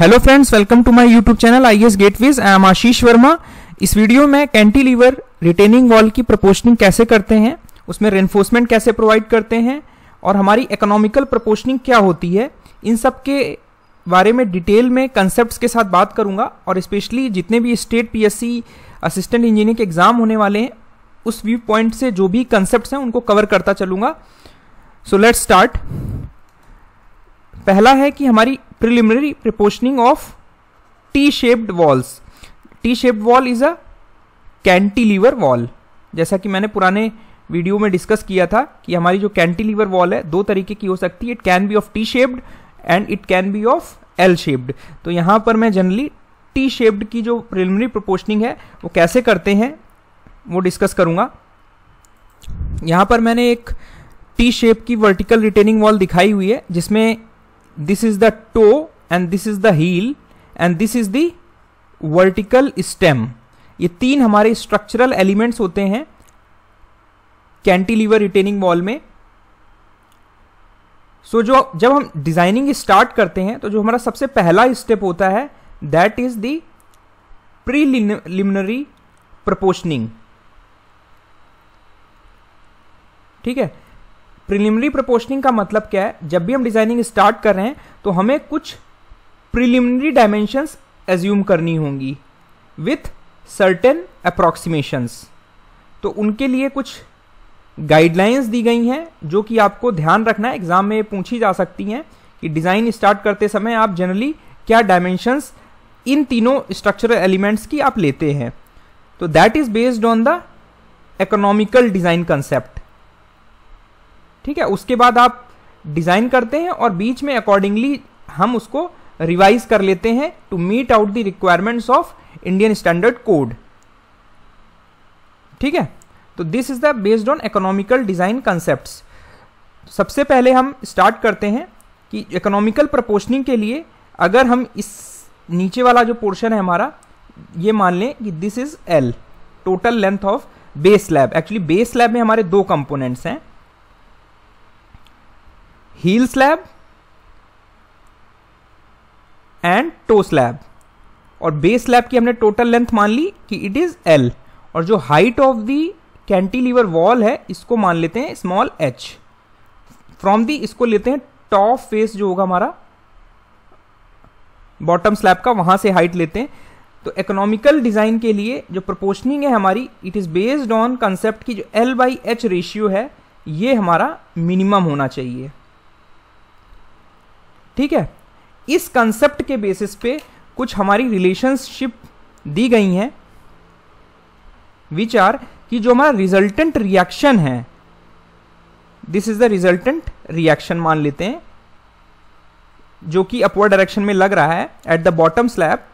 Hello friends welcome to my YouTube channel I S gateways I am Ashish Verma इस video में liver retaining wall की प्रपोशनिंग कैसे करते हैं उसमें रेनफोर्समेंट कैसे प्रोवाइड करते हैं और हमारी इकोनॉमिकल प्रपोशनिंग क्या होती है इन सब के बारे में डिटेल में कंसेप्ट के साथ बात करूंगा और स्पेशली जितने भी स्टेट पी असिस्टेंट इंजीनियर के एग्जाम होने वाले हैं उस व्यू पॉइंट से जो भी कंसेप्ट हैं उनको कवर करता चलूंगा सो लेट्स स्टार्ट पहला है कि हमारी preliminary proportioning of T shaped walls T shaped wall is a cantilever wall जैसा कि मैंने पुराने वीडियो में डिस्कस किया था कि हमारी जो कैंटिलीवर वॉल है दो तरीके की हो सकती है it can be of T shaped and it can be of L shaped तो यहां पर मैं जनरली टी शेप्ड की जो प्रिलिमिनरी प्रपोशनिंग है वो कैसे करते हैं वो डिस्कस करूंगा यहां पर मैंने एक टी शेप की वर्टिकल रिटेनिंग वॉल दिखाई हुई है जिसमें this is the toe and this is the heel and this is the vertical stem ये तीन हमारे स्ट्रक्चरल एलिमेंट्स होते हैं कैंटिलीवर रिटेनिंग वॉल में सो so, जो जब हम डिजाइनिंग स्टार्ट करते हैं तो जो हमारा सबसे पहला स्टेप होता है that is the preliminary proportioning ठीक है प्रिलिमिनरी प्रपोर्शनिंग का मतलब क्या है जब भी हम डिजाइनिंग स्टार्ट कर रहे हैं तो हमें कुछ प्रिलिमिनरी डायमेंशंस एज्यूम करनी होंगी विथ सर्टेन अप्रॉक्सीमेशंस तो उनके लिए कुछ गाइडलाइंस दी गई हैं जो कि आपको ध्यान रखना है एग्जाम में पूछी जा सकती हैं कि डिज़ाइन स्टार्ट करते समय आप जनरली क्या डायमेंशंस इन तीनों स्ट्रक्चरल एलिमेंट्स की आप लेते हैं तो that is based on the economical design concept ठीक है उसके बाद आप डिज़ाइन करते हैं और बीच में अकॉर्डिंगली हम उसको रिवाइज कर लेते हैं to meet out the requirements of Indian standard code ठीक है तो this is the based on economical design concepts सबसे पहले हम स्टार्ट करते हैं कि इकोनॉमिकल प्रपोशनिंग के लिए अगर हम इस नीचे वाला जो पोर्शन है हमारा ये मान लें कि this is L total length of base lab actually base lab में हमारे दो कंपोनेंट्स हैं heel slab and toe slab और बेस स्लैब की हमने टोटल लेंथ मान ली कि इट इज एल और जो height of the cantilever wall है इसको मान लेते हैं स्मॉल एच फ्रॉम दी इसको लेते हैं टॉप फेस जो होगा हमारा बॉटम स्लैब का वहां से हाइट लेते हैं तो इकोनॉमिकल डिजाइन के लिए जो प्रपोर्शनिंग है हमारी it is based on concept की जो एल बाई एच रेशियो है ये हमारा मिनिमम होना चाहिए ठीक है इस कंसेप्ट के बेसिस पे कुछ हमारी रिलेशनशिप दी गई हैं विचार कि जो हमारा रिजल्टेंट रिएक्शन है this is the resultant reaction मान लेते हैं जो कि अपवर्ड डायरेक्शन में लग रहा है at the bottom slab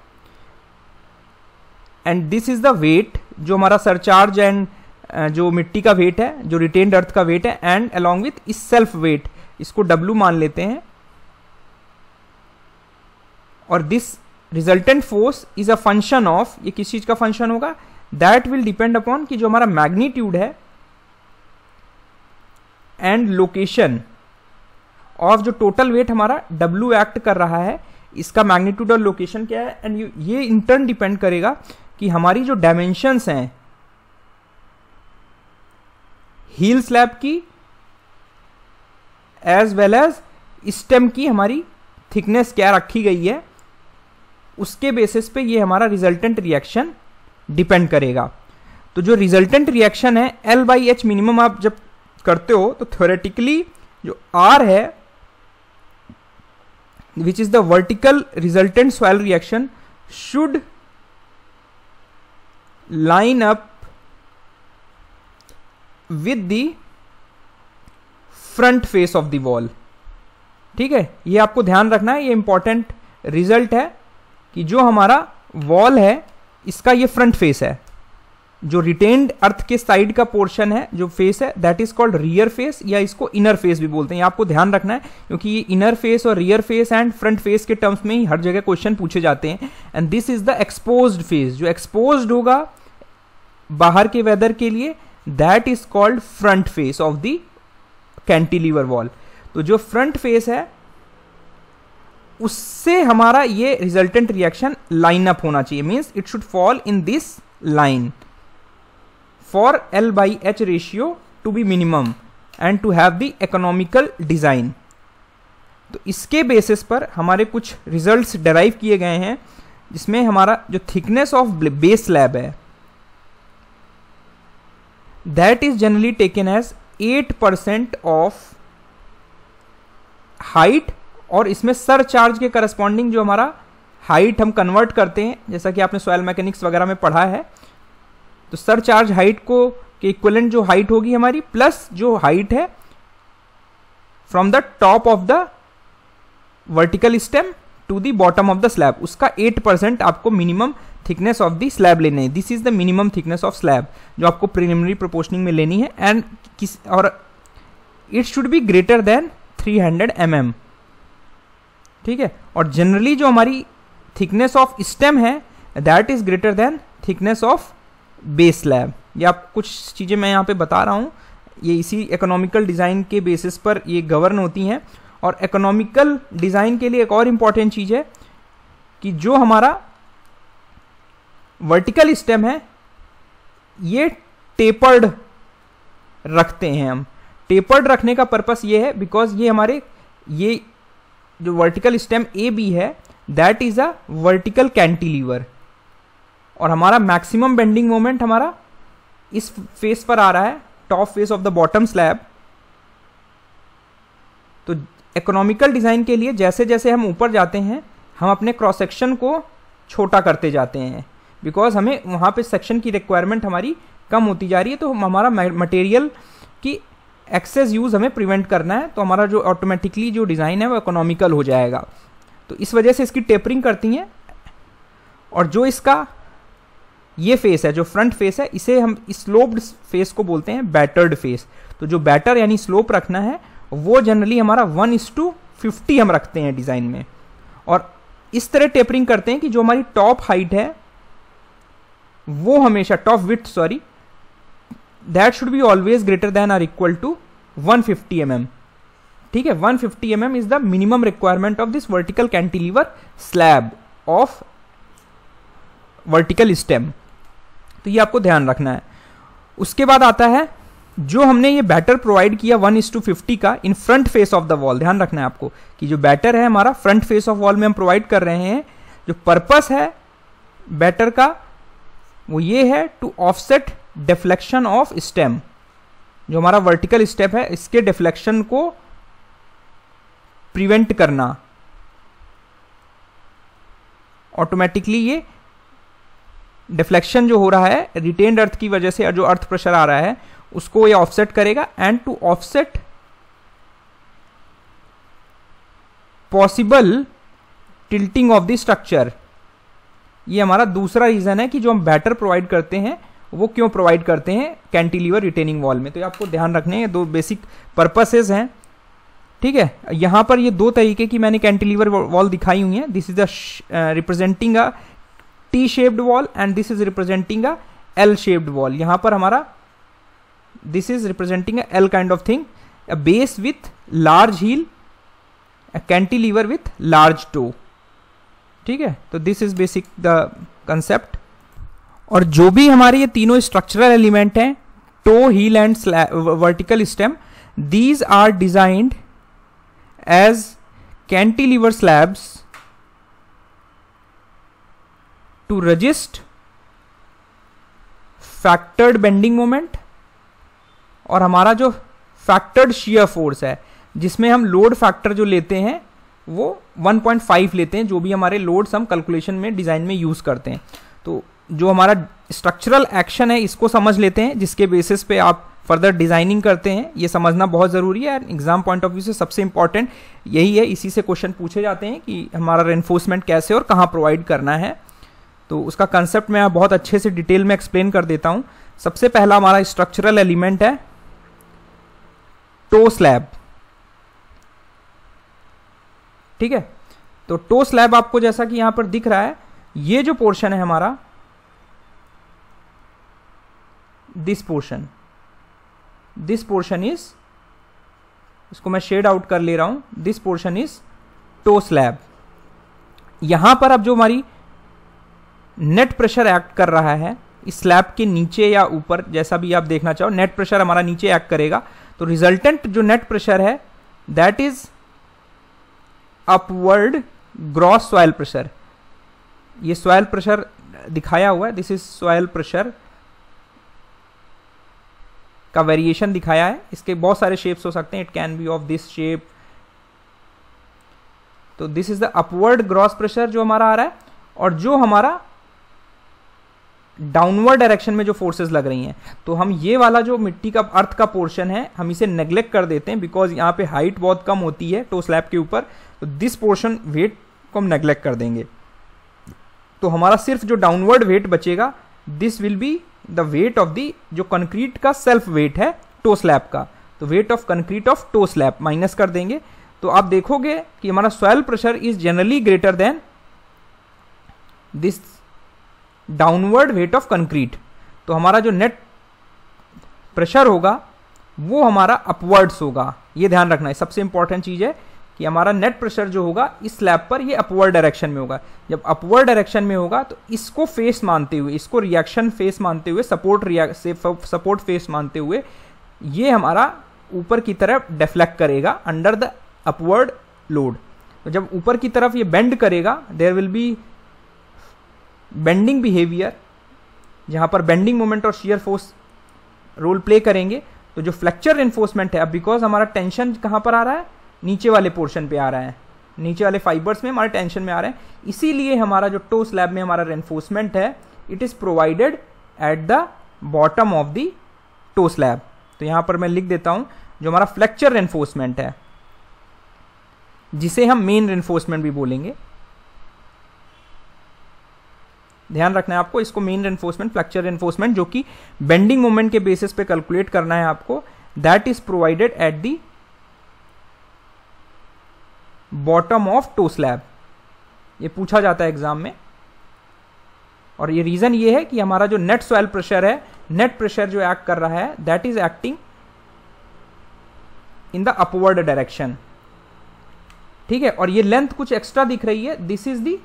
and this is the weight जो हमारा सरचार्ज एंड uh, जो मिट्टी का वेट है जो रिटेन्ड अर्थ का वेट है एंड अलॉन्ग विथ इस सेल्फ वेट इसको डब्ल्यू मान लेते हैं और this resultant force is a function of ये किस चीज का फंक्शन होगा दैट विल डिपेंड अपॉन कि जो हमारा मैग्नीट्यूड है एंड लोकेशन ऑफ जो टोटल वेट हमारा डब्ल्यू एक्ट कर रहा है इसका मैग्नीट्यूड और लोकेशन क्या है एंड ये इन टर्न डिपेंड करेगा कि हमारी जो डायमेंशन हैं हील स्लैब की एज वेल एज स्टेम की हमारी थिकनेस क्या रखी गई है उसके बेसिस पे ये हमारा रिजल्टेंट रिएक्शन डिपेंड करेगा तो जो रिजल्टेंट रिएक्शन है एल बाई एच मिनिमम आप जब करते हो तो थ्योरेटिकली जो आर है which is the vertical resultant soil reaction should line up with the front face of the wall ठीक है ये आपको ध्यान रखना है ये इंपॉर्टेंट रिजल्ट है कि जो हमारा वॉल है इसका ये फ्रंट फेस है जो रिटेन्ड अर्थ के साइड का पोर्शन है जो फेस है that is called rear face या इसको इनर फेस भी बोलते हैं आपको ध्यान रखना है क्योंकि ये इनर फेस और rear face and front face के टर्म्स में ही हर जगह क्वेश्चन पूछे जाते हैं and this is the expose face जो एक्सपोज होगा बाहर के वेदर के लिए that is called front face of the cantilever wall तो जो फ्रंट फेस है उससे हमारा ये रिजल्टेंट रिएक्शन लाइन अप होना चाहिए means it should fall in this line for L by H ratio to be minimum and to have the economical design तो इसके बेसिस पर हमारे कुछ रिजल्ट डराइव किए गए हैं जिसमें हमारा जो थिकनेस ऑफ बेस स्लैब है that is generally taken as eight percent of height और इसमें सर चार्ज के करस्पॉन्डिंग जो हमारा हाइट हम कन्वर्ट करते हैं जैसा कि आपने सॉयल मैकेनिक्स वगैरह में पढ़ा है तो सर चार्ज हाइट को के इक्वलेंट जो हाइट होगी हमारी प्लस जो हाइट है from the top of the vertical stem to the bottom of the slab उसका 8 परसेंट आपको minimum thickness of the slab लेना है this is the minimum thickness of slab जो आपको प्रिलिमिनरी प्रोपोर्शनिंग में लेनी है एंड किस और it should be greater than 300 hundred mm. ठीक है और जनरली जो हमारी थिकनेस ऑफ स्टेम है that is greater than thickness of base lab ये आप कुछ चीज़ें मैं यहाँ पे बता रहा हूँ ये इसी इकोनॉमिकल डिज़ाइन के बेसिस पर ये गवर्न होती हैं और इकोनॉमिकल डिज़ाइन के लिए एक और इम्पॉर्टेंट चीज़ है कि जो हमारा वर्टिकल स्टेम है ये टेपर्ड रखते हैं हम टेपर्ड रखने का पर्पस ये है बिकॉज ये हमारे ये जो वर्टिकल स्टेम ए बी है that is a vertical cantilever और हमारा मैक्सिमम बेंडिंग मोमेंट हमारा इस फेस पर आ रहा है top face of the bottom slab तो इकोनॉमिकल डिज़ाइन के लिए जैसे जैसे हम ऊपर जाते हैं हम अपने क्रॉस सेक्शन को छोटा करते जाते हैं बिकॉज हमें वहाँ पे सेक्शन की रिक्वायरमेंट हमारी कम होती जा रही है तो हम हमारा मटेरियल की एक्सेस यूज़ हमें प्रिवेंट करना है तो हमारा जो ऑटोमेटिकली जो डिज़ाइन है वो इकोनॉमिकल हो जाएगा तो इस वजह से इसकी टेपरिंग करती हैं और जो इसका ये फेस है जो फ्रंट फेस है इसे हम स्लोप्ड फेस को बोलते हैं बैटर्ड फेस तो जो बैटर यानी स्लोप रखना है वो जनरली हमारा वन इस टू फिफ्टी हम रखते हैं डिज़ाइन में और इस तरह टेपरिंग करते हैं कि जो हमारी टॉप हाइट है वो हमेशा top with sorry that should be always greater than or equal to 150 fifty mm. ठीक है 150 fifty mm is the minimum requirement of this vertical cantilever slab of vertical stem तो ये आपको ध्यान रखना है उसके बाद आता है जो हमने ये बैटर प्रोवाइड किया वन इज टू फिफ्टी का in front face of the wall ध्यान रखना है आपको कि जो बैटर है हमारा फ्रंट फेस ऑफ वॉल में हम प्रोवाइड कर रहे हैं जो पर्पस है बैटर का वो ये है to offset deflection of stem जो हमारा वर्टिकल स्टेप है इसके डिफ्लेक्शन को प्रिवेंट करना ऑटोमेटिकली ये डिफ्लेक्शन जो हो रहा है रिटेन्ड अर्थ की वजह से जो अर्थ प्रेशर आ रहा है उसको ये ऑफसेट करेगा and to offset possible tilting of the structure ये हमारा दूसरा रीजन है कि जो हम बैटर प्रोवाइड करते हैं वो क्यों प्रोवाइड करते हैं कैंटिलीवर रिटेनिंग वॉल में तो ये आपको ध्यान रखने हैं दो बेसिक पर्पसेज हैं ठीक है यहाँ पर ये दो तरीके की मैंने कैंटिलीवर वॉल दिखाई हुई है this is a representing a T shaped wall and this is representing a L shaped wall यहाँ पर हमारा this is representing L kind of thing a with large heel heel with large toe ठीक है तो this is basic the concept और जो भी हमारे ये तीनों स्ट्रक्चरल एलिमेंट हैं toe heel and vertical stem these are designed as cantilever slabs to resist factored bending moment और हमारा जो फैक्टर्ड शियर फोर्स है जिसमें हम लोड फैक्टर जो लेते हैं वो 1.5 लेते हैं जो भी हमारे लोड्स हम कैलकुलेशन में डिज़ाइन में यूज़ करते हैं तो जो हमारा स्ट्रक्चरल एक्शन है इसको समझ लेते हैं जिसके बेसिस पे आप फर्दर डिजाइनिंग करते हैं ये समझना बहुत ज़रूरी है एग्जाम पॉइंट ऑफ व्यू से सबसे इंपॉर्टेंट यही है इसी से क्वेश्चन पूछे जाते हैं कि हमारा रेनफोर्समेंट कैसे और कहाँ प्रोवाइड करना है तो उसका कंसेप्ट मैं बहुत अच्छे से डिटेल में एक्सप्लेन कर देता हूँ सबसे पहला हमारा स्ट्रक्चरल एलिमेंट है टो स्लैब ठीक है तो टो स्लैब आपको जैसा कि यहाँ पर दिख रहा है ये जो पोर्शन है हमारा this portion this portion is इसको मैं शेड आउट कर ले रहा हूं this portion is toe slab यहां पर अब जो हमारी नेट प्रेशर एक्ट कर रहा है इस स्लैब के नीचे या ऊपर जैसा भी आप देखना चाहो नेट प्रेशर हमारा नीचे एक्ट करेगा तो रिजल्टेंट जो नेट प्रेशर है that is upward gross soil pressure ये सॉयल प्रेशर दिखाया हुआ है दिस इज सॉयल प्रेशर का वेरिएशन दिखाया है इसके बहुत सारे शेप्स हो सकते हैं it can be of this shape तो this is the upward gross pressure जो हमारा आ रहा है और जो हमारा डाउनवर्ड डायरेक्शन में जो फोर्सेस लग रही हैं तो हम ये वाला जो मिट्टी का अर्थ का पोर्शन है हम इसे नेग्लेक्ट कर देते हैं बिकॉज यहाँ पे हाइट बहुत कम होती है टो स्लैब के ऊपर तो दिस पोर्शन वेट को हम नेग्लेक्ट कर देंगे तो हमारा सिर्फ जो डाउनवर्ड वेट बचेगा this will be the weight of the जो कंक्रीट का सेल्फ वेट है टो स्लैब का तो weight of concrete of toe slab minus कर देंगे तो आप देखोगे कि हमारा soil pressure is generally greater than this downward weight of concrete तो हमारा जो नेट प्रेशर होगा वो हमारा अपवर्ड्स होगा ये ध्यान रखना है सबसे इंपॉर्टेंट चीज़ है कि हमारा नेट प्रेशर जो होगा इस स्लैब पर ये अपवर्ड डायरेक्शन में होगा जब अपवर्ड डायरेक्शन में होगा तो इसको फेस मानते हुए इसको रिएक्शन फेस मानते हुए सपोर्ट सपोर्ट फेस मानते हुए ये हमारा ऊपर की तरफ डिफ्लेक्ट करेगा अंडर द अपवर्ड लोड तो जब ऊपर की तरफ ये बेंड करेगा there will be bending behaviour जहाँ पर बेंडिंग मोमेंट और शेयर फोर्स रोल प्ले करेंगे तो जो फ्लेक्चर इन्फोर्समेंट है अब बिकॉज हमारा टेंशन कहाँ पर आ रहा है नीचे वाले पोर्शन पे आ रहा है नीचे वाले फाइबर्स में हमारे टेंशन में आ रहा है इसीलिए हमारा जो टो स्लैब में हमारा रेनफोर्समेंट है it is provided at the bottom of the toe slab तो यहाँ पर मैं लिख देता हूँ जो हमारा फ्लेक्चर रेनफोर्समेंट है जिसे हम मेन रेनफोर्समेंट भी बोलेंगे ध्यान रखना है आपको इसको मेन रेनफोर्समेंट फ्लेक्चर रेनफोर्समेंट जो कि बेंडिंग मोमेंट के बेसिस पे कैलकुलेट करना है आपको that is provided at the bottom of toe slab ये पूछा जाता है एग्जाम में और ये रीजन ये है कि हमारा जो नेट सोयल प्रेशर है नेट प्रेशर जो एक्ट कर रहा है that is acting in the upward direction ठीक है और ये लेंथ कुछ एक्स्ट्रा दिख रही है this is the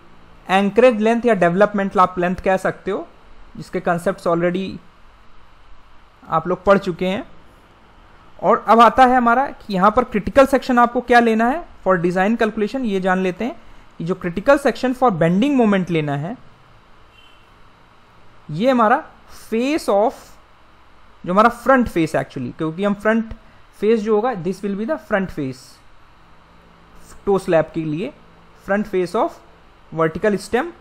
anchorage length या डेवलपमेंट आप लेंथ कह सकते हो जिसके कंसेप्ट ऑलरेडी आप लोग पढ़ चुके हैं और अब आता है हमारा कि यहां पर क्रिटिकल सेक्शन आपको क्या लेना है फॉर डिज़ाइन कैलकुलेशन ये जान लेते हैं कि जो critical section for bending moment लेना है ये हमारा फेस ऑफ जो हमारा फ्रंट फेस एक्चुअली क्योंकि हम फ्रंट फेस जो होगा this will be the front face toe slab के लिए front face of vertical stem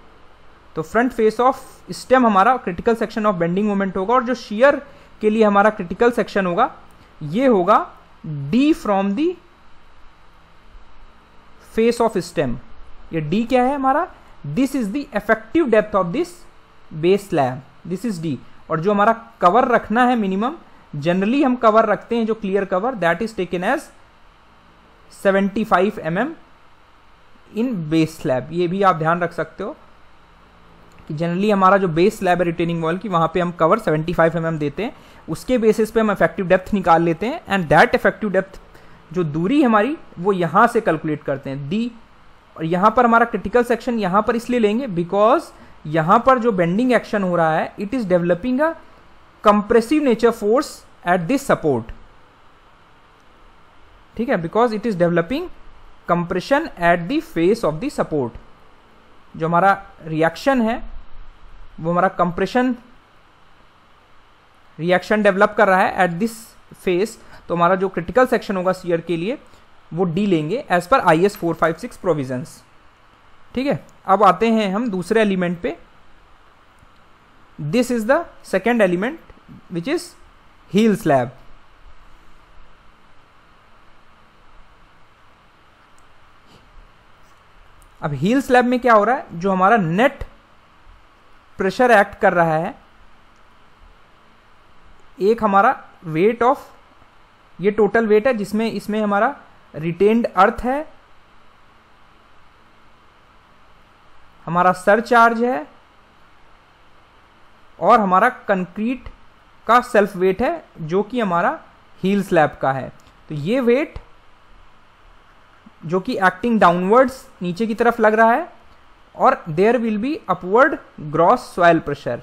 तो फ्रंट फेस ऑफ स्टेम हमारा critical section of bending moment होगा और जो शियर के लिए हमारा क्रिटिकल सेक्शन होगा ये होगा D from the face of stem ये डी क्या है हमारा this is the effective depth of this base slab this is D और जो हमारा कवर रखना है मिनिमम जनरली हम कवर रखते हैं जो clear cover that is taken as 75 five mm in base slab ये भी आप ध्यान रख सकते हो कि जनरली हमारा जो बेस स्लैब है रिटेनिंग वॉल की वहां पे हम कवर 75 फाइव mm देते हैं उसके बेसिस पे हम इफेक्टिव डेप्थ निकाल लेते हैं एंड दैट इफेक्टिव डेप्थ जो दूरी हमारी वो यहाँ से कैलकुलेट करते हैं डी और यहाँ पर हमारा क्रिटिकल सेक्शन यहाँ पर इसलिए लेंगे बिकॉज यहाँ पर जो बेंडिंग एक्शन हो रहा है it is developing a compressive nature force at this support ठीक है because it is developing compression at the face of the support जो हमारा रिएक्शन है वो हमारा कंप्रेशन रिएक्शन डेवलप कर रहा है एट दिस फेस तो हमारा जो क्रिटिकल सेक्शन होगा सीयर के लिए वो डी लेंगे as per I S four five six provisions ठीक है अब आते हैं हम दूसरे एलिमेंट पे this is the second element which is heel slab अब हील स्लैब में क्या हो रहा है जो हमारा नेट प्रेशर एक्ट कर रहा है एक हमारा वेट ऑफ ये टोटल वेट है जिसमें इसमें हमारा रिटेन्ड अर्थ है हमारा सर चार्ज है और हमारा कंक्रीट का सेल्फ वेट है जो कि हमारा हील स्लैब का है तो ये वेट जो कि एक्टिंग डाउनवर्ड्स नीचे की तरफ लग रहा है और there will be upward gross soil pressure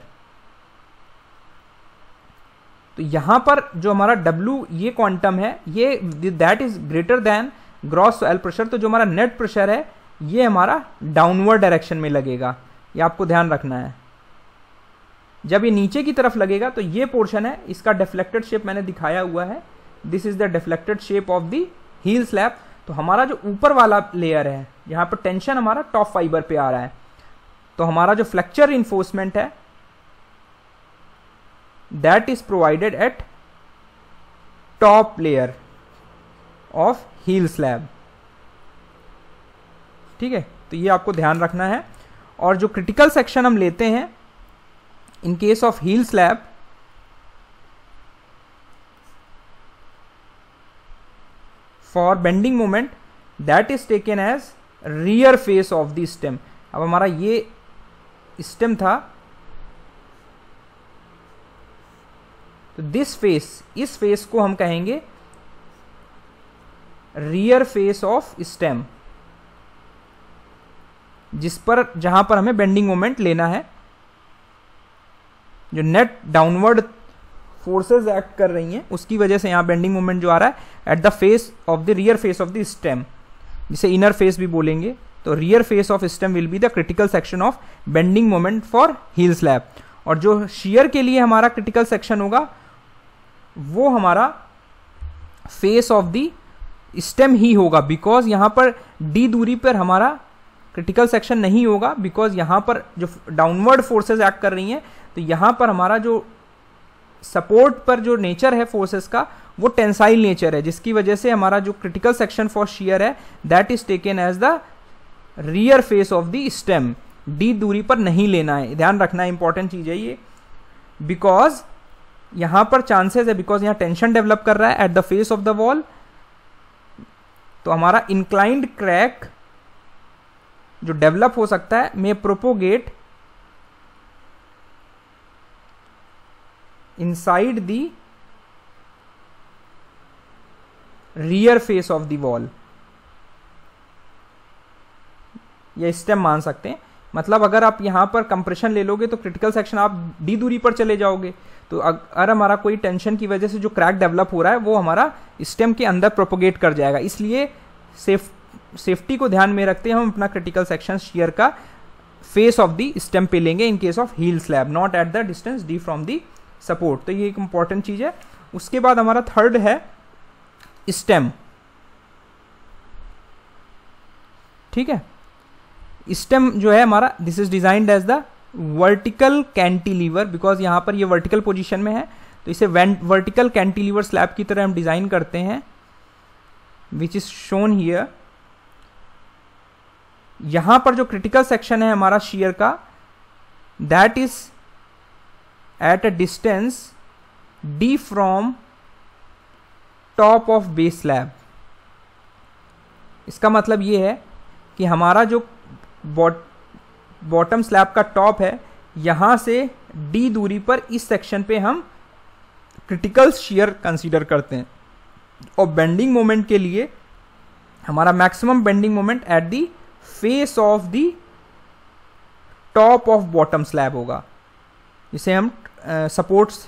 तो यहाँ पर जो हमारा डब्ल्यू ये क्वांटम है ये that is greater than gross soil pressure तो जो हमारा नेट प्रेशर है ये हमारा डाउनवर्ड डायरेक्शन में लगेगा ये आपको ध्यान रखना है जब ये नीचे की तरफ लगेगा तो ये पोर्शन है इसका डिफ्लेक्टेड शेप मैंने दिखाया हुआ है this is the deflected shape of the heel slab तो हमारा जो ऊपर वाला लेयर है यहाँ पर टेंशन हमारा टॉप फाइबर पे आ रहा है तो हमारा जो फ्लेक्चर इन्फोर्समेंट है that is provided at top layer of heel slab ठीक है तो ये आपको ध्यान रखना है और जो क्रिटिकल सेक्शन हम लेते हैं in case of heel slab for bending moment that is taken as rear face of the stem अब हमारा ये स्टेम था तो दिस फेस इस फेस को हम कहेंगे रियर फेस ऑफ स्टेम जिस पर जहां पर हमें बेंडिंग मोमेंट लेना है जो नेट डाउनवर्ड फोर्सेस एक्ट कर रही हैं उसकी वजह से यहां बेंडिंग मोमेंट जो आ रहा है at the face of the rear face of the stem जिसे इनर फेस भी बोलेंगे तो rear face of stem will be the critical section of bending moment for heel slab और जो शियर के लिए हमारा क्रिटिकल सेक्शन होगा वो हमारा फेस ऑफ द स्टेम ही होगा बिकॉज यहाँ पर डी दूरी पर हमारा क्रिटिकल सेक्शन नहीं होगा बिकॉज यहाँ पर जो डाउनवर्ड फोर्सेस एक्ट कर रही हैं तो यहाँ पर हमारा जो सपोर्ट पर जो नेचर है फोर्सेस का वो टेंसाइल नेचर है जिसकी वजह से हमारा जो क्रिटिकल सेक्शन फॉर शियर है that is taken as the rear face of the stem D दूरी पर नहीं लेना है ध्यान रखना इंपॉर्टेंट चीज़ है ये बिकॉज यहां पर चांसेस है बिकॉज यहां टेंशन डेवलप कर रहा है at the face of the wall तो हमारा इंक्लाइंड क्रैक जो डेवलप हो सकता है may propagate inside the rear face of the wall यह स्टेम मान सकते हैं मतलब अगर आप यहां पर कंप्रेशन ले लोगे तो क्रिटिकल सेक्शन आप डी दूरी पर चले जाओगे तो अगर हमारा कोई टेंशन की वजह से जो क्रैक डेवलप हो रहा है वो हमारा स्टेम के अंदर प्रोपोगेट कर जाएगा इसलिए सेफ सेफ्टी को ध्यान में रखते हैं हम अपना क्रिटिकल सेक्शन शेयर का फेस ऑफ द स्टेम पे लेंगे in case of heel slab not at the distance D from the support तो ये एक इंपॉर्टेंट चीज़ है उसके बाद हमारा थर्ड है स्टेम ठीक है स्टेम जो है हमारा this is designed as the vertical cantilever because यहाँ पर ये वर्टिकल पोजीशन में है तो इसे वर्टिकल कैंटिलीवर स्लैब की तरह हम डिज़ाइन करते हैं विच इज़ शोन हियर यहां पर जो क्रिटिकल सेक्शन है हमारा शीयर का that is at a distance D from top of base slab इसका मतलब यह है कि हमारा जो बॉट बॉटम स्लैब का टॉप है यहाँ से डी दूरी पर इस सेक्शन पे हम क्रिटिकल शेयर कंसीडर करते हैं और बेंडिंग मोमेंट के लिए हमारा maximum bending moment at the face of the top of bottom slab होगा इसे हम सपोर्ट्स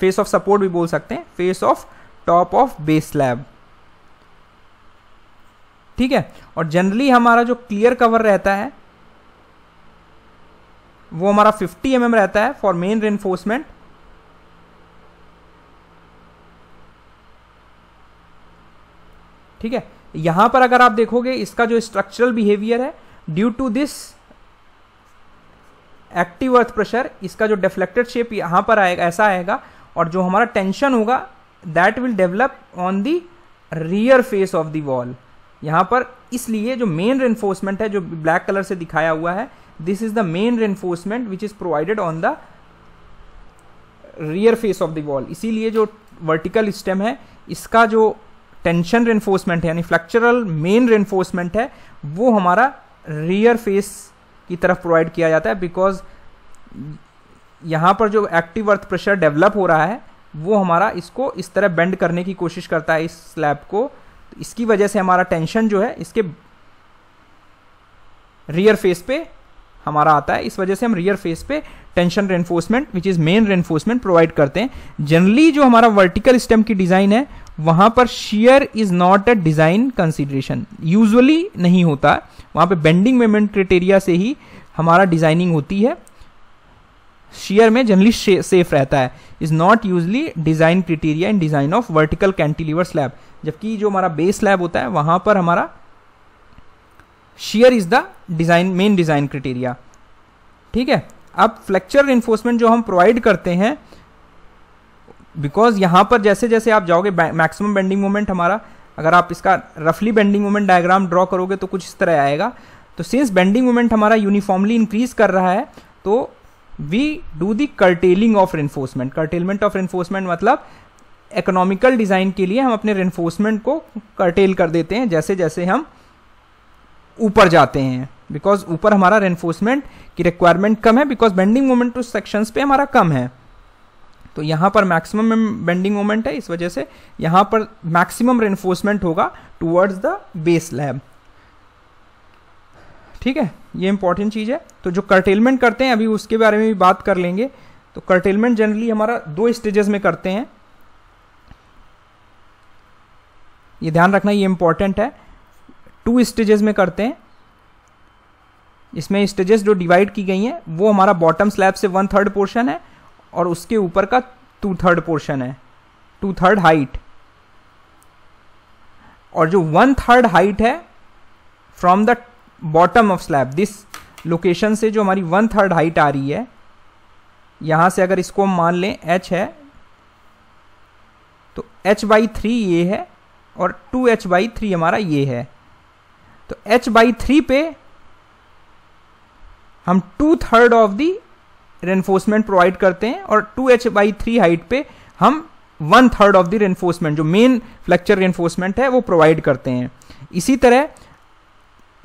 फेस ऑफ सपोर्ट भी बोल सकते हैं face of top of base slab ठीक है और जनरली हमारा जो क्लियर कवर रहता है वो हमारा 50 एम mm रहता है फॉर मेन रेनफोर्समेंट ठीक है यहां पर अगर आप देखोगे इसका जो स्ट्रक्चरल बिहेवियर है due to this active earth pressure इसका जो डिफ्लेक्टेड शेप यहां पर आएगा ऐसा आएगा और जो हमारा टेंशन होगा that will develop on the rear face of the wall यहां पर इसलिए जो मेन रेनफोर्समेंट है जो ब्लैक कलर से दिखाया हुआ है this is the main reinforcement which is provided on the rear face of the wall इसीलिए जो वर्टिकल स्टेम है इसका जो टेंशन रेनफोर्समेंट है यानी फ्लेक्चरल मेन रेनफोर्समेंट है वो हमारा रियर फेस की तरफ प्रोवाइड किया जाता है बिकॉज यहां पर जो एक्टिव अर्थ प्रेशर डेवलप हो रहा है वो हमारा इसको इस तरह बेंड करने की कोशिश करता है इस स्लैब को तो इसकी वजह से हमारा टेंशन जो है इसके रियर फेस पे हमारा आता है इस वजह से हम रियर फेस पे tension reinforcement which is main reinforcement provide करते हैं जनरली जो हमारा वर्टिकल स्टेम की डिज़ाइन है वहां पर shear is not a design consideration usually नहीं होता वहां पे बेंडिंग मेमेंट क्रिटेरिया से ही हमारा डिज़ाइनिंग होती है शेयर में जनरली सेफ रहता है is not usually design criteria in design of vertical cantilever slab जबकि जो हमारा बेस स्लैब होता है वहां पर हमारा shear is the design main design criteria ठीक है अब फ्लेक्चर इन्फोर्समेंट जो हम प्रोवाइड करते हैं बिकॉज यहां पर जैसे जैसे आप जाओगे मैक्सिमम बेंडिंग मोमेंट हमारा अगर आप इसका रफली बेंडिंग मोमेंट डायग्राम ड्रॉ करोगे तो कुछ इस तरह आएगा तो सिंस बेंडिंग मोमेंट हमारा यूनिफॉर्मली इंक्रीज कर रहा है तो we do the curtailing of reinforcement curtailment of reinforcement मतलब इकोनॉमिकल डिज़ाइन के लिए हम अपने रेनफोर्समेंट को कर्टेल कर देते हैं जैसे जैसे हम ऊपर जाते हैं बिकॉज ऊपर हमारा रेनफोर्समेंट की रिक्वायरमेंट कम है बिकॉज बेंडिंग मोमेंट उस सेक्शन पे हमारा कम है तो यहां पर मैक्सिमम बेंडिंग मोमेंट है इस वजह से यहां पर मैक्सिमम रेनफोर्समेंट होगा टूवर्ड्स द बेस लैब ठीक है ये इंपॉर्टेंट चीज़ है तो जो कर्टेलमेंट करते हैं अभी उसके बारे में भी बात कर लेंगे तो कर्टेलमेंट जनरली हमारा दो स्टेजेस में करते हैं ये ध्यान रखना ये इंपॉर्टेंट है टू स्टेजेस में करते हैं इसमें स्टेजेस जो डिवाइड की गई हैं वो हमारा बॉटम स्लैब से वन थर्ड पोर्शन है और उसके ऊपर का टू थर्ड पोर्शन है टू थर्ड हाइट और जो वन थर्ड हाइट है from the bottom of slab this location से जो हमारी वन थर्ड हाइट आ रही है यहां से अगर इसको हम मान लें एच है तो एच बाई थ्री ये है और टू एच बाई थ्री हमारा ये है तो एच बाई थ्री पे हम two third of the reinforcement provide करते हैं और two H by three height पे हम one third of the reinforcement जो मेन फ्लेक्चर रेनफोर्समेंट है वो प्रोवाइड करते हैं इसी तरह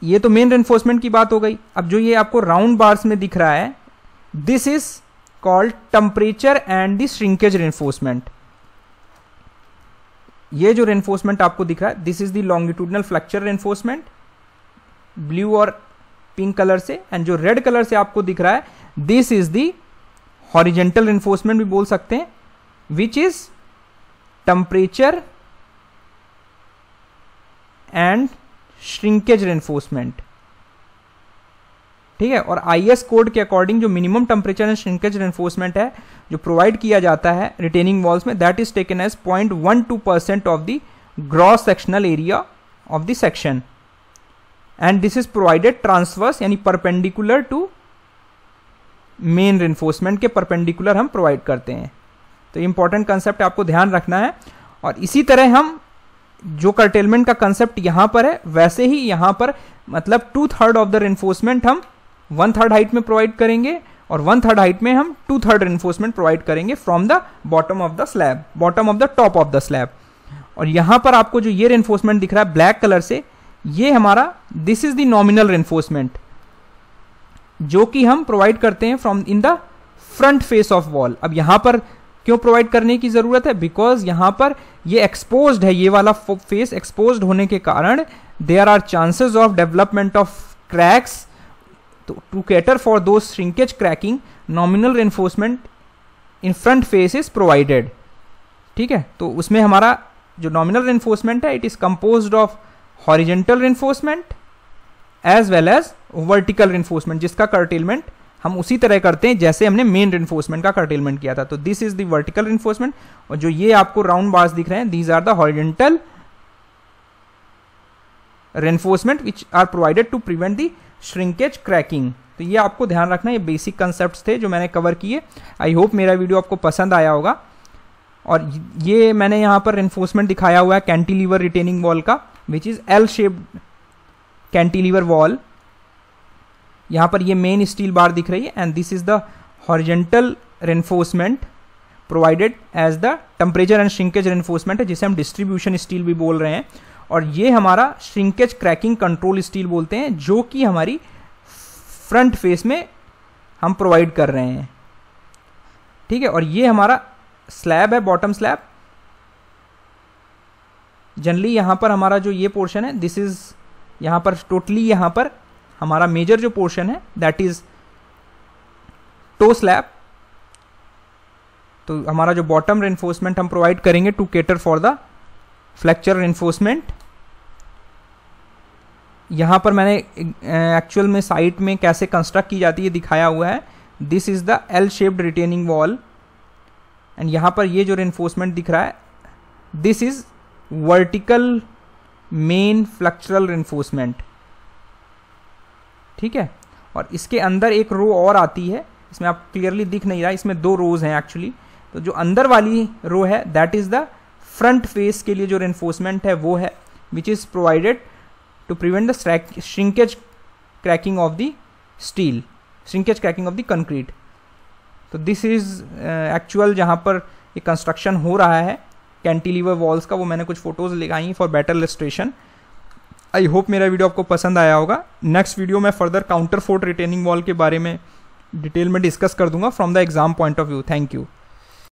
ये तो मेन रेनफोर्समेंट की बात हो गई अब जो ये आपको राउंड बार्स में दिख रहा है this is called temperature and shrinkage shrinkage reinforcement ये जो रेनफोर्समेंट आपको दिख रहा है this is the longitudinal flexure reinforcement blue और पिंक कलर से एंड जो रेड कलर से आपको दिख रहा है this is the horizontal reinforcement भी बोल सकते हैं which is temperature and shrinkage reinforcement ठीक है और आईएस कोड के अकॉर्डिंग जो minimum temperature and shrinkage reinforcement है जो प्रोवाइड किया जाता है रिटेनिंग वॉल्स में that is taken as point one two percent of the gross sectional area of the section and this is provided transverse यानी perpendicular to main reinforcement के perpendicular हम provide करते हैं तो इंपॉर्टेंट कंसेप्ट आपको ध्यान रखना है और इसी तरह हम जो कर्टेलमेंट का कंसेप्ट यहां पर है वैसे ही यहां पर मतलब two third of the reinforcement हम वन थर्ड हाइट में प्रोवाइड करेंगे और वन थर्ड हाइट में हम टू थर्ड रेनफोर्समेंट प्रोवाइड करेंगे from the bottom of the slab bottom of the top of the slab और यहां पर आपको जो ये रेनफोर्समेंट दिख रहा है ब्लैक कलर से ये हमारा this is the nominal reinforcement जो कि हम प्रोवाइड करते हैं from in the front face of wall अब यहां पर क्यों प्रोवाइड करने की ज़रूरत है बिकॉज यहां पर ये एक्सपोज है ये वाला फेस एक्सपोज होने के कारण there are chances of development of cracks to cater for the shrinkage cracking nominal reinforcement in front face is provided ठीक है तो उसमें हमारा जो नॉमिनल रेनफोर्समेंट है it is composed of horizontal reinforcement as well as vertical reinforcement जिसका curtailment हम उसी तरह करते हैं जैसे हमने मेन रेनफोर्समेंट का कर्टेलमेंट किया था तो this is vertical vertical reinforcement और जो ये आपको राउंड बार्स दिख रहे हैं these are the horizontal reinforcement which are provided to prevent the shrinkage cracking तो ये आपको ध्यान रखना ये बेसिक कंसेप्ट थे जो मैंने कवर किए आई होप मेरा वीडियो आपको पसंद आया होगा और ये मैंने यहाँ पर इन्फोर्समेंट दिखाया हुआ है कैंटीलीवर रिटेनिंग वॉल का which is L shaped cantilever wall यहां पर ये मेन स्टील बार दिख रही है and this is the horizontal reinforcement provided as the temperature and shrinkage reinforcement है जिसे हम डिस्ट्रीब्यूशन स्टील भी बोल रहे हैं और ये हमारा श्रिंकेज क्रैकिंग कंट्रोल स्टील बोलते हैं जो कि हमारी फ्रंट फेस में हम प्रोवाइड कर रहे हैं ठीक है और ये हमारा स्लैब है बॉटम स्लैब जनरली यहाँ पर हमारा जो ये पोर्शन है दिस इज यहाँ पर टोटली यहाँ पर हमारा मेजर जो पोर्शन है दैट इज टो स्लैब तो हमारा जो बॉटम रेनफोर्समेंट हम प्रोवाइड करेंगे to cater for the flexure reinforcement यहाँ पर मैंने एक्चुअल में साइट में कैसे कंस्ट्रक्ट की जाती है दिखाया हुआ है this is the L shaped retaining wall and यहाँ पर ये जो रेनफोर्समेंट दिख रहा है this is vertical main flexural reinforcement ठीक है और इसके अंदर एक रो और आती है इसमें आप क्लियरली दिख नहीं रहा इसमें दो रोज हैं एक्चुअली तो जो अंदर वाली रो है that is the front face के लिए जो रेनफोर्समेंट है वो है which is provided to prevent the shrinkage cracking of the steel shrinkage cracking of the concrete तो दिस इज एक्चुअल जहां पर ये कंस्ट्रक्शन हो रहा है कैंटीलीवर वॉल्स का वो मैंने कुछ फोटोज लिखाई for better illustration I hope मेरा वीडियो आपको पसंद आया होगा नेक्स्ट वीडियो में further counterfort retaining wall के बारे में डिटेल में डिस्कस कर दूंगा from the exam point of view thank you